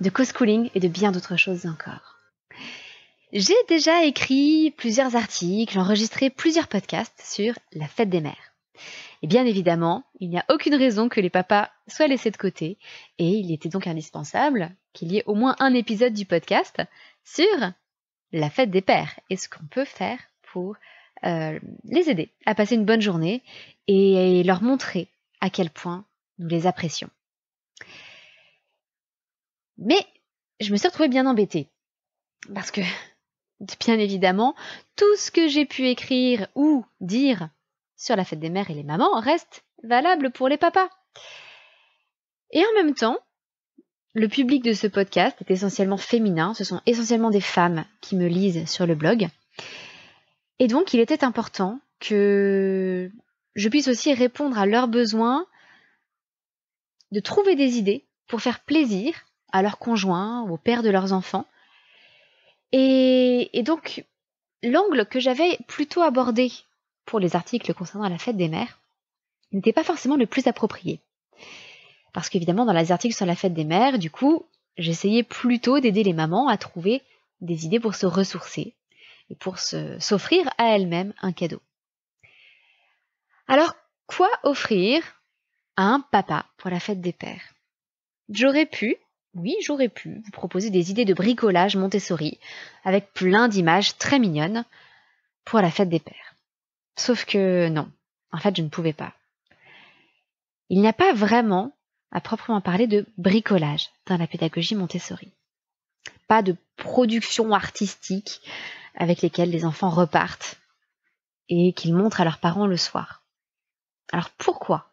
de co-schooling et de bien d'autres choses encore. J'ai déjà écrit plusieurs articles, enregistré plusieurs podcasts sur la fête des mères. Et bien évidemment, il n'y a aucune raison que les papas soient laissés de côté, et il était donc indispensable qu'il y ait au moins un épisode du podcast sur la fête des pères et ce qu'on peut faire pour euh, les aider à passer une bonne journée et leur montrer à quel point nous les apprécions. Mais je me suis retrouvée bien embêtée. Parce que, bien évidemment, tout ce que j'ai pu écrire ou dire sur la fête des mères et les mamans reste valable pour les papas. Et en même temps, le public de ce podcast est essentiellement féminin, ce sont essentiellement des femmes qui me lisent sur le blog. Et donc il était important que je puisse aussi répondre à leurs besoins de trouver des idées pour faire plaisir à leurs conjoints, aux pères de leurs enfants. Et, et donc, l'angle que j'avais plutôt abordé pour les articles concernant la fête des mères n'était pas forcément le plus approprié. Parce qu'évidemment, dans les articles sur la fête des mères, du coup, j'essayais plutôt d'aider les mamans à trouver des idées pour se ressourcer et pour s'offrir à elles-mêmes un cadeau. Alors, quoi offrir à un papa pour la fête des pères J'aurais pu oui, j'aurais pu vous proposer des idées de bricolage Montessori, avec plein d'images très mignonnes, pour la fête des pères. Sauf que non, en fait, je ne pouvais pas. Il n'y a pas vraiment, à proprement parler, de bricolage dans la pédagogie Montessori. Pas de production artistique avec lesquelles les enfants repartent et qu'ils montrent à leurs parents le soir. Alors pourquoi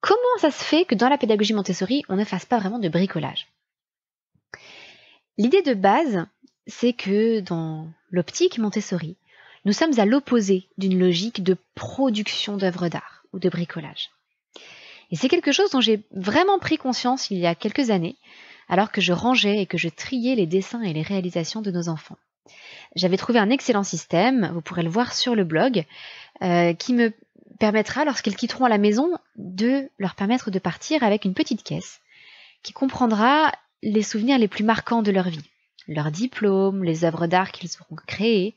Comment ça se fait que dans la pédagogie Montessori, on ne fasse pas vraiment de bricolage L'idée de base, c'est que dans l'optique Montessori, nous sommes à l'opposé d'une logique de production d'œuvres d'art ou de bricolage. Et c'est quelque chose dont j'ai vraiment pris conscience il y a quelques années, alors que je rangeais et que je triais les dessins et les réalisations de nos enfants. J'avais trouvé un excellent système, vous pourrez le voir sur le blog, euh, qui me permettra, lorsqu'ils quitteront la maison, de leur permettre de partir avec une petite caisse qui comprendra les souvenirs les plus marquants de leur vie, leurs diplômes, les œuvres d'art qu'ils auront créées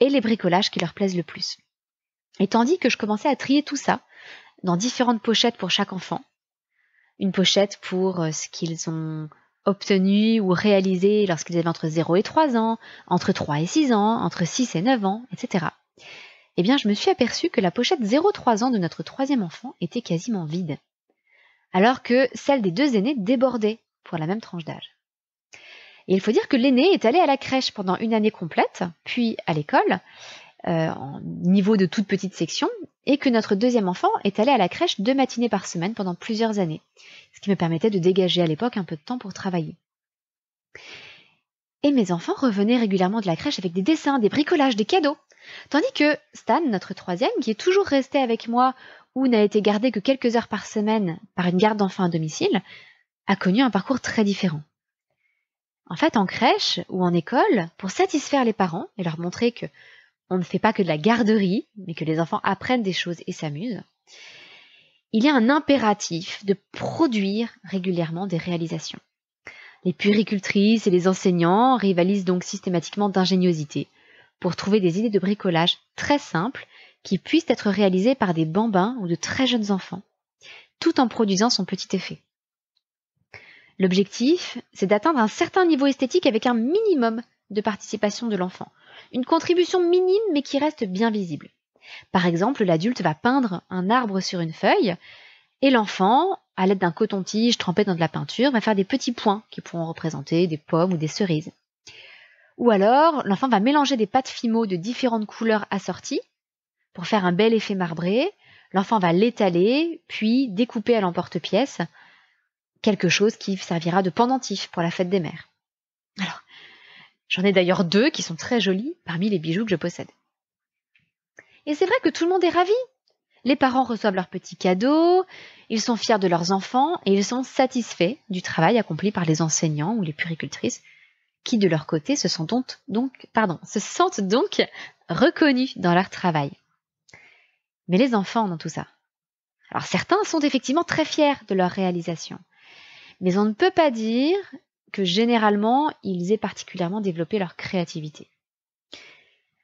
et les bricolages qui leur plaisent le plus. Et tandis que je commençais à trier tout ça dans différentes pochettes pour chaque enfant, une pochette pour euh, ce qu'ils ont obtenu ou réalisé lorsqu'ils avaient entre 0 et 3 ans, entre 3 et 6 ans, entre 6 et 9 ans, etc eh bien je me suis aperçue que la pochette 0,3 ans de notre troisième enfant était quasiment vide, alors que celle des deux aînés débordait pour la même tranche d'âge. Et il faut dire que l'aîné est allé à la crèche pendant une année complète, puis à l'école, euh, en niveau de toute petite section, et que notre deuxième enfant est allé à la crèche deux matinées par semaine pendant plusieurs années, ce qui me permettait de dégager à l'époque un peu de temps pour travailler. Et mes enfants revenaient régulièrement de la crèche avec des dessins, des bricolages, des cadeaux. Tandis que Stan, notre troisième, qui est toujours resté avec moi ou n'a été gardé que quelques heures par semaine par une garde d'enfants à domicile, a connu un parcours très différent. En fait, en crèche ou en école, pour satisfaire les parents et leur montrer que on ne fait pas que de la garderie, mais que les enfants apprennent des choses et s'amusent, il y a un impératif de produire régulièrement des réalisations. Les puéricultrices et les enseignants rivalisent donc systématiquement d'ingéniosité pour trouver des idées de bricolage très simples qui puissent être réalisées par des bambins ou de très jeunes enfants, tout en produisant son petit effet. L'objectif, c'est d'atteindre un certain niveau esthétique avec un minimum de participation de l'enfant, une contribution minime mais qui reste bien visible. Par exemple, l'adulte va peindre un arbre sur une feuille et l'enfant, à l'aide d'un coton-tige trempé dans de la peinture, va faire des petits points qui pourront représenter des pommes ou des cerises. Ou alors, l'enfant va mélanger des pâtes fimo de différentes couleurs assorties pour faire un bel effet marbré. L'enfant va l'étaler, puis découper à l'emporte-pièce quelque chose qui servira de pendentif pour la fête des mères. Alors, j'en ai d'ailleurs deux qui sont très jolis parmi les bijoux que je possède. Et c'est vrai que tout le monde est ravi. Les parents reçoivent leurs petits cadeaux, ils sont fiers de leurs enfants et ils sont satisfaits du travail accompli par les enseignants ou les puricultrices qui de leur côté se sentent donc, pardon, se sentent donc reconnus dans leur travail. Mais les enfants dans tout ça. Alors certains sont effectivement très fiers de leur réalisation, mais on ne peut pas dire que généralement ils aient particulièrement développé leur créativité.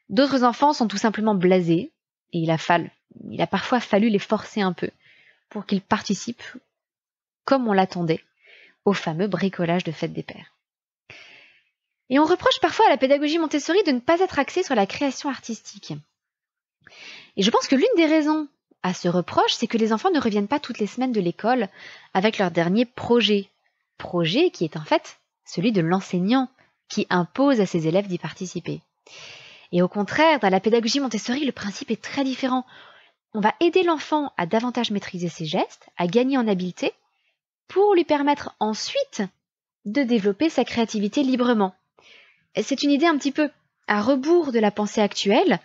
D'autres enfants sont tout simplement blasés, et il a, fallu, il a parfois fallu les forcer un peu pour qu'ils participent, comme on l'attendait, au fameux bricolage de fête des pères. Et on reproche parfois à la pédagogie Montessori de ne pas être axée sur la création artistique. Et je pense que l'une des raisons à ce reproche, c'est que les enfants ne reviennent pas toutes les semaines de l'école avec leur dernier projet. Projet qui est en fait celui de l'enseignant qui impose à ses élèves d'y participer. Et au contraire, dans la pédagogie Montessori, le principe est très différent. On va aider l'enfant à davantage maîtriser ses gestes, à gagner en habileté, pour lui permettre ensuite de développer sa créativité librement. C'est une idée un petit peu à rebours de la pensée actuelle,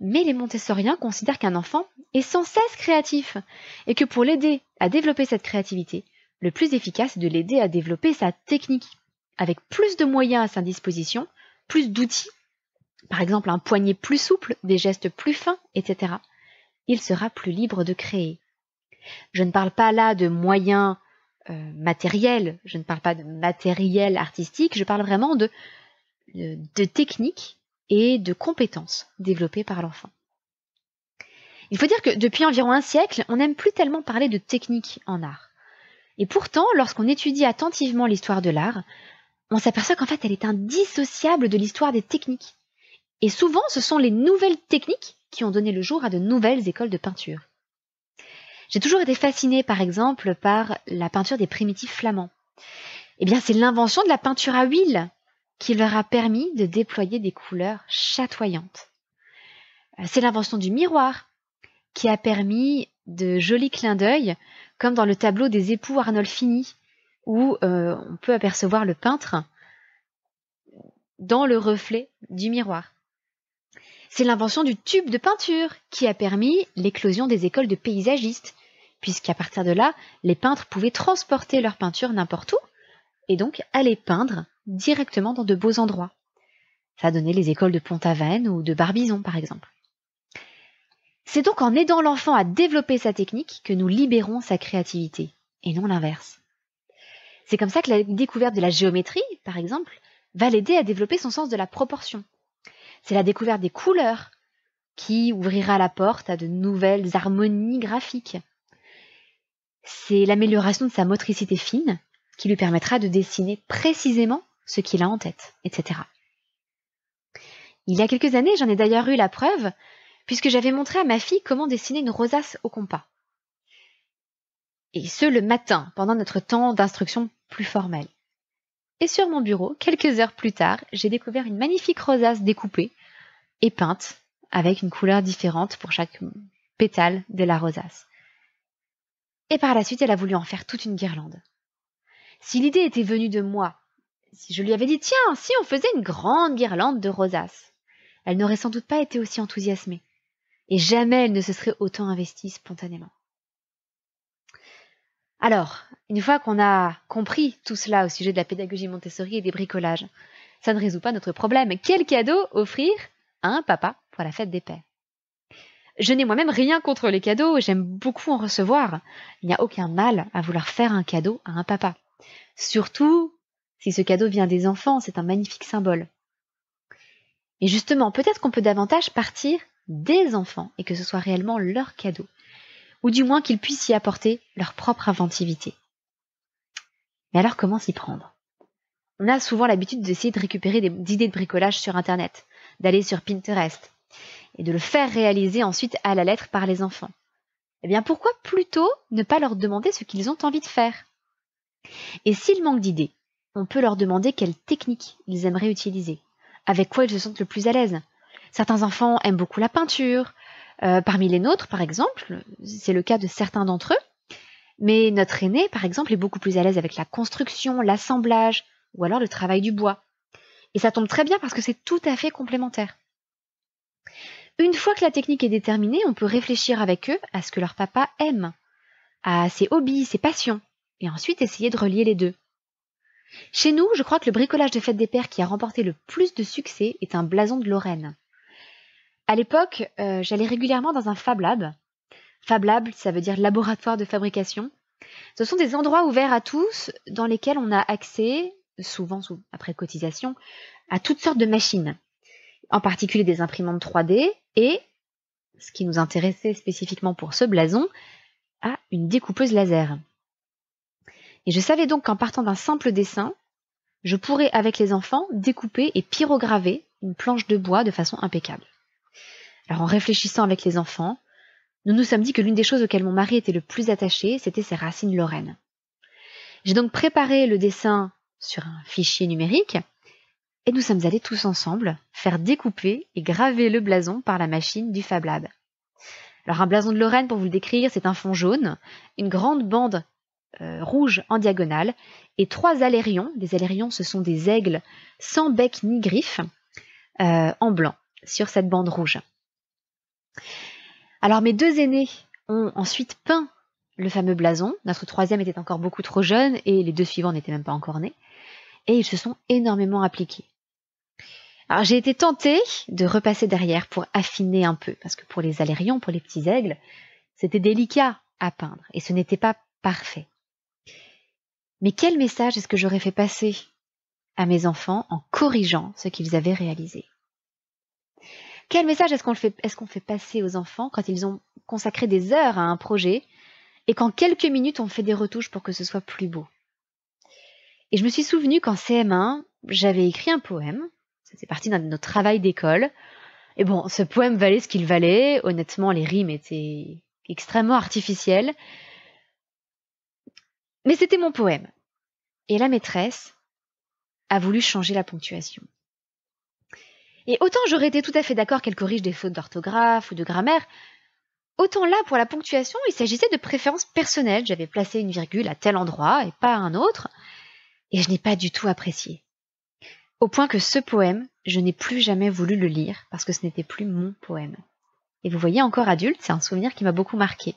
mais les Montessoriens considèrent qu'un enfant est sans cesse créatif et que pour l'aider à développer cette créativité, le plus efficace est de l'aider à développer sa technique, avec plus de moyens à sa disposition, plus d'outils, par exemple un poignet plus souple, des gestes plus fins, etc. Il sera plus libre de créer. Je ne parle pas là de moyens euh, matériels, je ne parle pas de matériel artistique, je parle vraiment de euh, de techniques et de compétences développées par l'enfant. Il faut dire que depuis environ un siècle, on n'aime plus tellement parler de technique en art. Et pourtant, lorsqu'on étudie attentivement l'histoire de l'art, on s'aperçoit qu'en fait elle est indissociable de l'histoire des techniques. Et souvent, ce sont les nouvelles techniques qui ont donné le jour à de nouvelles écoles de peinture. J'ai toujours été fascinée, par exemple, par la peinture des primitifs flamands. Eh bien, c'est l'invention de la peinture à huile qui leur a permis de déployer des couleurs chatoyantes. Euh, c'est l'invention du miroir qui a permis de jolis clins d'œil, comme dans le tableau des époux Arnolfini, où euh, on peut apercevoir le peintre dans le reflet du miroir. C'est l'invention du tube de peinture qui a permis l'éclosion des écoles de paysagistes, puisqu'à partir de là, les peintres pouvaient transporter leur peinture n'importe où et donc aller peindre directement dans de beaux endroits. Ça a donné les écoles de Pont-Aven ou de Barbizon, par exemple. C'est donc en aidant l'enfant à développer sa technique que nous libérons sa créativité, et non l'inverse. C'est comme ça que la découverte de la géométrie, par exemple, va l'aider à développer son sens de la proportion. C'est la découverte des couleurs qui ouvrira la porte à de nouvelles harmonies graphiques. C'est l'amélioration de sa motricité fine qui lui permettra de dessiner précisément ce qu'il a en tête, etc. Il y a quelques années, j'en ai d'ailleurs eu la preuve, puisque j'avais montré à ma fille comment dessiner une rosace au compas. Et ce, le matin, pendant notre temps d'instruction plus formel. Et sur mon bureau, quelques heures plus tard, j'ai découvert une magnifique rosace découpée et peinte avec une couleur différente pour chaque pétale de la rosace. Et par la suite, elle a voulu en faire toute une guirlande. Si l'idée était venue de moi si je lui avais dit Tiens, si on faisait une grande guirlande de rosaces, elle n'aurait sans doute pas été aussi enthousiasmée, et jamais elle ne se serait autant investie spontanément. Alors, une fois qu'on a compris tout cela au sujet de la pédagogie Montessori et des bricolages, ça ne résout pas notre problème. Quel cadeau offrir à un papa pour la fête des pères Je n'ai moi-même rien contre les cadeaux, j'aime beaucoup en recevoir. Il n'y a aucun mal à vouloir faire un cadeau à un papa. Surtout si ce cadeau vient des enfants, c'est un magnifique symbole. Et justement, peut-être qu'on peut davantage partir des enfants et que ce soit réellement leur cadeau, ou du moins qu'ils puissent y apporter leur propre inventivité. Mais alors comment s'y prendre On a souvent l'habitude d'essayer de récupérer des idées de bricolage sur Internet, d'aller sur Pinterest, et de le faire réaliser ensuite à la lettre par les enfants. Eh bien pourquoi plutôt ne pas leur demander ce qu'ils ont envie de faire Et s'ils manquent d'idées, on peut leur demander quelle technique ils aimeraient utiliser, avec quoi ils se sentent le plus à l'aise. Certains enfants aiment beaucoup la peinture. Euh, parmi les nôtres, par exemple, c'est le cas de certains d'entre eux. Mais notre aîné, par exemple, est beaucoup plus à l'aise avec la construction, l'assemblage ou alors le travail du bois. Et ça tombe très bien parce que c'est tout à fait complémentaire. Une fois que la technique est déterminée, on peut réfléchir avec eux à ce que leur papa aime, à ses hobbies, ses passions, et ensuite essayer de relier les deux. Chez nous, je crois que le bricolage de fête des pères qui a remporté le plus de succès est un blason de Lorraine. À l'époque, euh, j'allais régulièrement dans un Fab Lab. Fab Lab, ça veut dire laboratoire de fabrication. Ce sont des endroits ouverts à tous dans lesquels on a accès, souvent après cotisation, à toutes sortes de machines, en particulier des imprimantes 3D et, ce qui nous intéressait spécifiquement pour ce blason, à une découpeuse laser. Et je savais donc qu'en partant d'un simple dessin, je pourrais avec les enfants découper et pyrograver une planche de bois de façon impeccable. Alors en réfléchissant avec les enfants, nous nous sommes dit que l'une des choses auxquelles mon mari était le plus attaché, c'était ses racines lorraines. J'ai donc préparé le dessin sur un fichier numérique et nous sommes allés tous ensemble faire découper et graver le blason par la machine du Fab Lab. Alors un blason de Lorraine, pour vous le décrire, c'est un fond jaune, une grande bande euh, rouge en diagonale et trois alérions. Les alérions, ce sont des aigles sans bec ni griffe, euh, en blanc sur cette bande rouge. Alors mes deux aînés ont ensuite peint le fameux blason. Notre troisième était encore beaucoup trop jeune et les deux suivants n'étaient même pas encore nés. Et ils se sont énormément appliqués. Alors j'ai été tentée de repasser derrière pour affiner un peu, parce que pour les alérions, pour les petits aigles, c'était délicat à peindre et ce n'était pas parfait. Mais quel message est-ce que j'aurais fait passer à mes enfants en corrigeant ce qu'ils avaient réalisé Quel message est-ce qu'on fait, passer aux enfants quand ils ont consacré des heures à un projet et qu'en quelques minutes on fait des retouches pour que ce soit plus beau Et je me suis souvenu qu'en CM1, j'avais écrit un poème, c'était parti de nos travail d'école, et bon, ce poème valait ce qu'il valait, honnêtement les rimes étaient extrêmement artificielles, mais c'était mon poème. Et la maîtresse a voulu changer la ponctuation. Et autant j'aurais été tout à fait d'accord qu'elle corrige des fautes d'orthographe ou de grammaire, autant là pour la ponctuation, il s'agissait de préférences personnelles. J'avais placé une virgule à tel endroit et pas à un autre, et je n'ai pas du tout apprécié. Au point que ce poème, je n'ai plus jamais voulu le lire parce que ce n'était plus mon poème. Et vous voyez, encore adulte, c'est un souvenir qui m'a beaucoup marqué.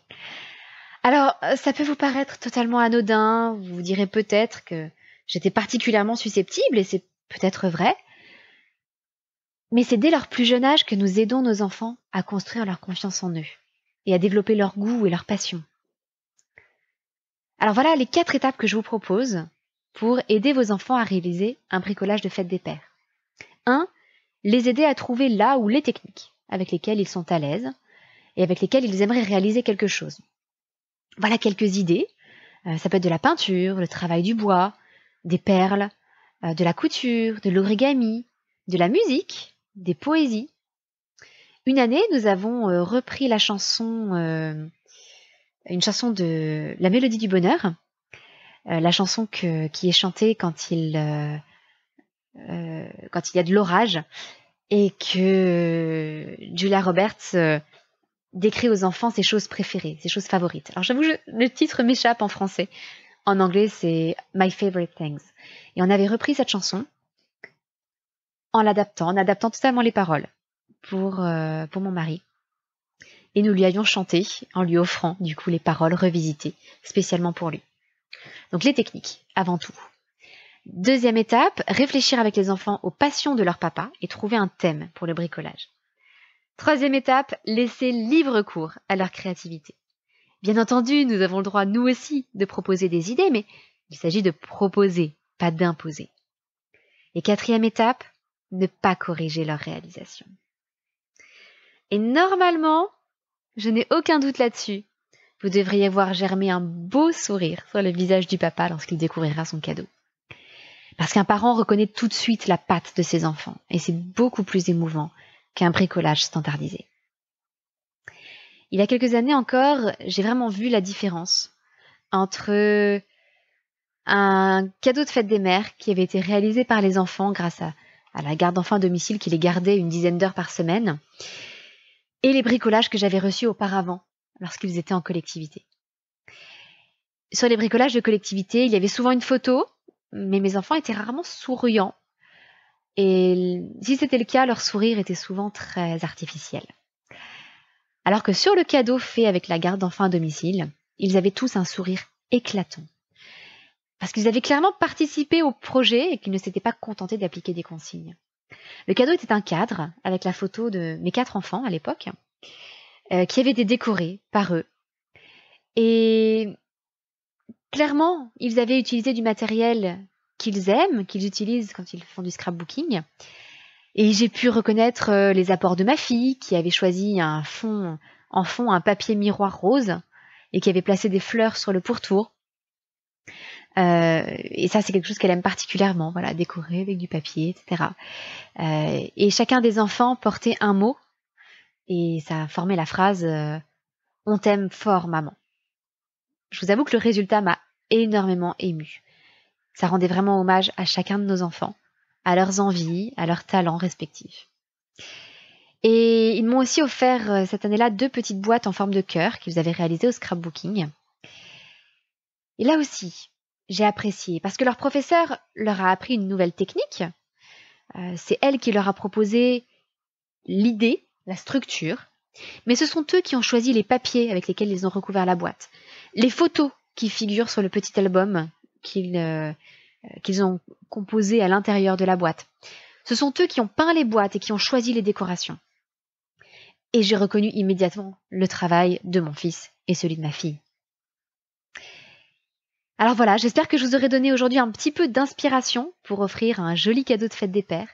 Alors, euh, ça peut vous paraître totalement anodin, vous vous direz peut-être que j'étais particulièrement susceptible, et c'est peut-être vrai, mais c'est dès leur plus jeune âge que nous aidons nos enfants à construire leur confiance en eux, et à développer leur goût et leur passion. Alors voilà les quatre étapes que je vous propose pour aider vos enfants à réaliser un bricolage de fête des pères. 1. Les aider à trouver là ou les techniques avec lesquelles ils sont à l'aise et avec lesquelles ils aimeraient réaliser quelque chose. Voilà quelques idées. Euh, ça peut être de la peinture, le travail du bois, des perles, euh, de la couture, de l'origami, de la musique, des poésies. Une année, nous avons euh, repris la chanson, une chanson de La Mélodie du Bonheur, la chanson qui est chantée quand il, quand il y a de l'orage et que Julia Roberts décrit aux enfants ses choses préférées, ses choses favorites. Alors j'avoue, le titre m'échappe en français. En anglais, c'est My Favorite Things. Et on avait repris cette chanson en l'adaptant, en adaptant totalement les paroles pour, euh, pour mon mari. Et nous lui avions chanté en lui offrant du coup les paroles revisitées spécialement pour lui. Donc les techniques, avant tout. Deuxième étape, réfléchir avec les enfants aux passions de leur papa et trouver un thème pour le bricolage. Troisième étape, laisser libre cours à leur créativité. Bien entendu, nous avons le droit, nous aussi, de proposer des idées, mais il s'agit de proposer, pas d'imposer. Et quatrième étape, ne pas corriger leur réalisation. Et normalement, je n'ai aucun doute là-dessus, vous devriez voir germer un beau sourire sur le visage du papa lorsqu'il découvrira son cadeau. Parce qu'un parent reconnaît tout de suite la patte de ses enfants, et c'est beaucoup plus émouvant qu'un bricolage standardisé. Il y a quelques années encore, j'ai vraiment vu la différence entre un cadeau de fête des mères qui avait été réalisé par les enfants grâce à, la garde d'enfants à domicile qui les gardait une dizaine d'heures par semaine, et les bricolages que j'avais reçus auparavant lorsqu'ils étaient en collectivité. Sur les bricolages de collectivité, il y avait souvent une photo, mais mes enfants étaient rarement souriants et si c'était le cas, leur sourire était souvent très artificiel. Alors que sur le cadeau fait avec la garde d'enfants à domicile, ils avaient tous un sourire éclatant. Parce qu'ils avaient clairement participé au projet et qu'ils ne s'étaient pas contentés d'appliquer des consignes. Le cadeau était un cadre avec la photo de mes quatre enfants à l'époque, euh, qui avait été décoré par eux. Et clairement, ils avaient utilisé du matériel qu'ils aiment, qu'ils utilisent quand ils font du scrapbooking. Et j'ai pu reconnaître euh, les apports de ma fille qui avait choisi un fond, en fond un papier miroir rose et qui avait placé des fleurs sur le pourtour. Euh, et ça, c'est quelque chose qu'elle aime particulièrement, voilà, décorer avec du papier, etc. Euh, et chacun des enfants portait un mot et ça formait la phrase On t'aime fort, maman. Je vous avoue que le résultat m'a énormément émue. Ça rendait vraiment hommage à chacun de nos enfants, à leurs envies, à leurs talents respectifs. Et ils m'ont aussi offert euh, cette année-là deux petites boîtes en forme de cœur qu'ils avaient réalisées au scrapbooking. Et là aussi, j'ai apprécié parce que leur professeur leur a appris une nouvelle technique. Euh, c'est elle qui leur a proposé l'idée, la structure, mais ce sont eux qui ont choisi les papiers avec lesquels ils ont recouvert la boîte, les photos qui figurent sur le petit album euh, euh, qu'ils ont composé à l'intérieur de la boîte. Ce sont eux qui ont peint les boîtes et qui ont choisi les décorations. Et j'ai reconnu immédiatement le travail de mon fils et celui de ma fille. Alors voilà, j'espère que je vous aurai donné aujourd'hui un petit peu d'inspiration pour offrir un joli cadeau de fête des pères,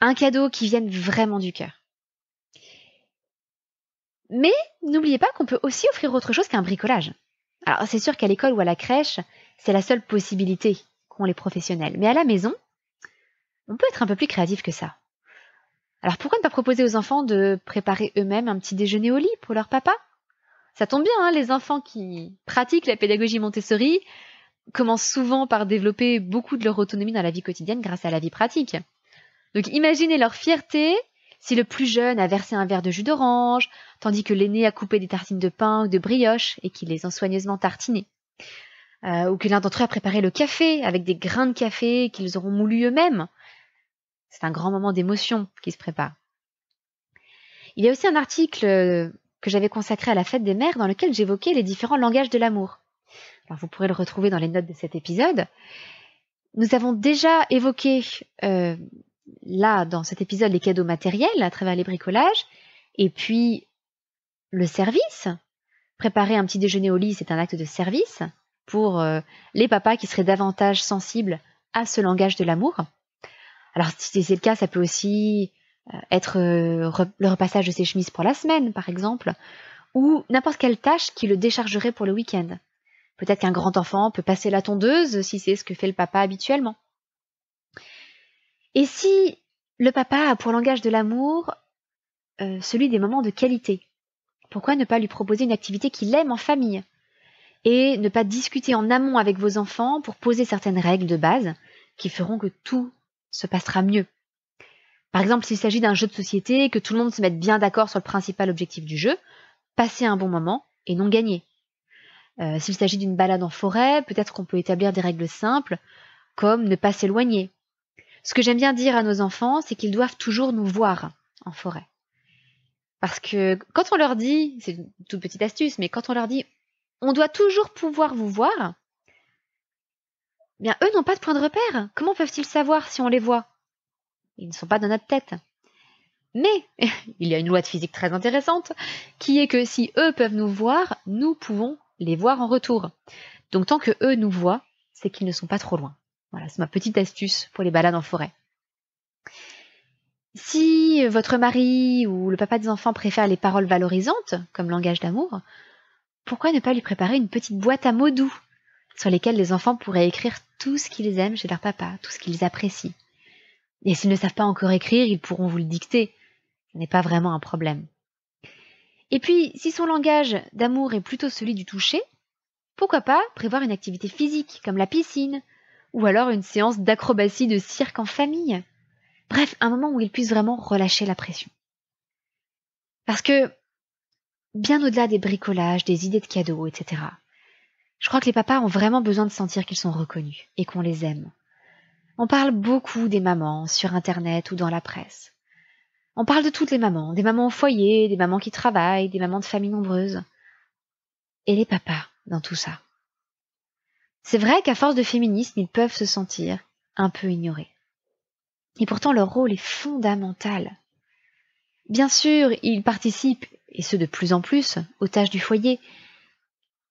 un cadeau qui vienne vraiment du cœur. Mais n'oubliez pas qu'on peut aussi offrir autre chose qu'un bricolage. Alors c'est sûr qu'à l'école ou à la crèche, c'est la seule possibilité qu'ont les professionnels. Mais à la maison, on peut être un peu plus créatif que ça. Alors pourquoi ne pas proposer aux enfants de préparer eux-mêmes un petit déjeuner au lit pour leur papa Ça tombe bien, hein, les enfants qui pratiquent la pédagogie Montessori commencent souvent par développer beaucoup de leur autonomie dans la vie quotidienne grâce à la vie pratique. Donc imaginez leur fierté si le plus jeune a versé un verre de jus d'orange, tandis que l'aîné a coupé des tartines de pain ou de brioche et qu'il les a soigneusement tartinées. Euh, ou que l'un d'entre eux a préparé le café avec des grains de café qu'ils auront moulus eux-mêmes. C'est un grand moment d'émotion qui se prépare. Il y a aussi un article euh, que j'avais consacré à la fête des mères dans lequel j'évoquais les différents langages de l'amour. vous pourrez le retrouver dans les notes de cet épisode. Nous avons déjà évoqué euh, là dans cet épisode les cadeaux matériels à travers les bricolages et puis le service. Préparer un petit déjeuner au lit, c'est un acte de service pour euh, les papas qui seraient davantage sensibles à ce langage de l'amour. Alors si c'est le cas, ça peut aussi euh, être euh, le repassage de ses chemises pour la semaine, par exemple, ou n'importe quelle tâche qui le déchargerait pour le week-end. Peut-être qu'un grand enfant peut passer la tondeuse si c'est ce que fait le papa habituellement. Et si le papa a pour langage de l'amour celui des moments de qualité, pourquoi ne pas lui proposer une activité qu'il aime en famille et ne pas discuter en amont avec vos enfants pour poser certaines règles de base qui feront que tout se passera mieux. Par exemple, s'il s'agit d'un jeu de société que tout le monde se mette bien d'accord sur le principal objectif du jeu, passer un bon moment et non gagner. Euh, s'il s'agit d'une balade en forêt, peut-être qu'on peut établir des règles simples, comme ne pas s'éloigner. Ce que j'aime bien dire à nos enfants, c'est qu'ils doivent toujours nous voir en forêt. Parce que quand on leur dit, c'est une toute petite astuce, mais quand on leur dit on doit toujours pouvoir vous voir, bien eux n'ont pas de point de repère. Comment peuvent-ils savoir si on les voit Ils ne sont pas dans notre tête. Mais il y a une loi de physique très intéressante qui est que si eux peuvent nous voir, nous pouvons les voir en retour. Donc tant que eux nous voient, c'est qu'ils ne sont pas trop loin. Voilà, c'est ma petite astuce pour les balades en forêt. Si votre mari ou le papa des enfants préfère les paroles valorisantes, comme langage d'amour, pourquoi ne pas lui préparer une petite boîte à mots doux sur lesquels les enfants pourraient écrire tout ce qu'ils aiment chez leur papa, tout ce qu'ils apprécient. Et s'ils ne savent pas encore écrire, ils pourront vous le dicter. Ce n'est pas vraiment un problème. Et puis, si son langage d'amour est plutôt celui du toucher, pourquoi pas prévoir une activité physique comme la piscine, ou alors une séance d'acrobatie de cirque en famille. Bref, un moment où ils puissent vraiment relâcher la pression. Parce que bien au-delà des bricolages, des idées de cadeaux, etc. Je crois que les papas ont vraiment besoin de sentir qu'ils sont reconnus et qu'on les aime. On parle beaucoup des mamans sur Internet ou dans la presse. On parle de toutes les mamans, des mamans au foyer, des mamans qui travaillent, des mamans de familles nombreuses. Et les papas dans tout ça. C'est vrai qu'à force de féminisme, ils peuvent se sentir un peu ignorés. Et pourtant leur rôle est fondamental. Bien sûr, ils participent, et ce de plus en plus, aux tâches du foyer,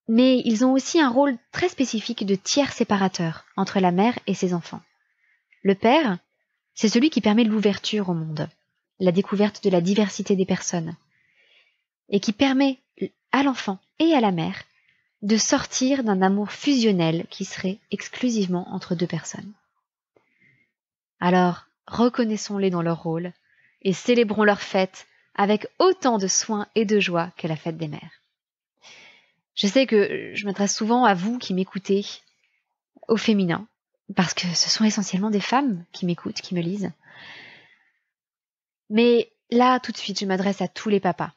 mais ils ont aussi un rôle très spécifique de tiers séparateur entre la mère et ses enfants. Le père, c'est celui qui permet l'ouverture au monde, la découverte de la diversité des personnes, et qui permet à l'enfant et à la mère de sortir d'un amour fusionnel qui serait exclusivement entre deux personnes. Alors, reconnaissons-les dans leur rôle et célébrons leur fête avec autant de soin et de joie que la fête des mères. Je sais que je m'adresse souvent à vous qui m'écoutez, au féminin, parce que ce sont essentiellement des femmes qui m'écoutent, qui me lisent. Mais là, tout de suite, je m'adresse à tous les papas.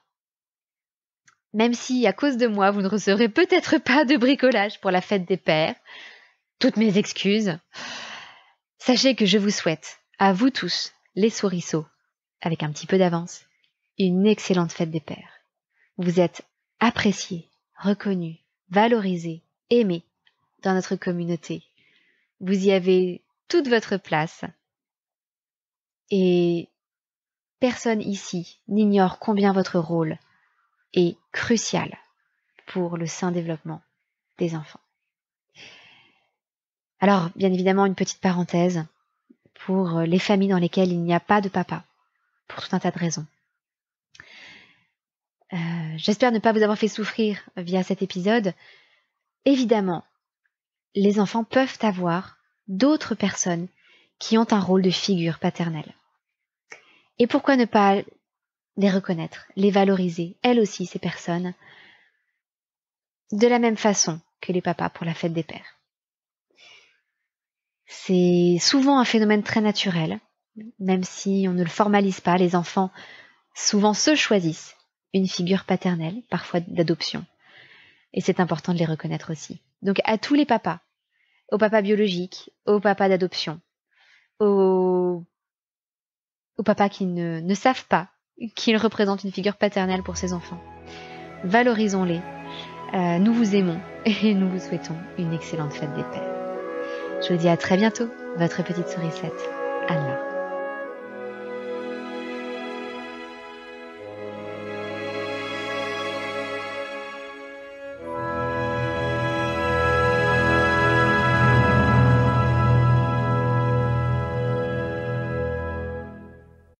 Même si, à cause de moi, vous ne recevrez peut-être pas de bricolage pour la fête des pères, toutes mes excuses, sachez que je vous souhaite, à vous tous, les souriceaux avec un petit peu d'avance, une excellente fête des pères. Vous êtes appréciés, reconnus, valorisés, aimés dans notre communauté. Vous y avez toute votre place. Et personne ici n'ignore combien votre rôle est crucial pour le sain développement des enfants. Alors, bien évidemment, une petite parenthèse pour les familles dans lesquelles il n'y a pas de papa pour tout un tas de raisons. Euh, j'espère ne pas vous avoir fait souffrir via cet épisode. Évidemment, les enfants peuvent avoir d'autres personnes qui ont un rôle de figure paternelle. Et pourquoi ne pas les reconnaître, les valoriser, elles aussi, ces personnes, de la même façon que les papas pour la fête des pères. C'est souvent un phénomène très naturel même si on ne le formalise pas, les enfants souvent se choisissent une figure paternelle, parfois d'adoption. Et c'est important de les reconnaître aussi. Donc à tous les papas, aux papas biologiques, aux papas d'adoption, aux... papas qui ne, savent pas qu'ils représentent une figure paternelle pour ses enfants. Valorisons-les. Euh, nous vous aimons et nous vous souhaitons une excellente fête des pères. Je vous dis à très bientôt, votre petite sourisette, Anna.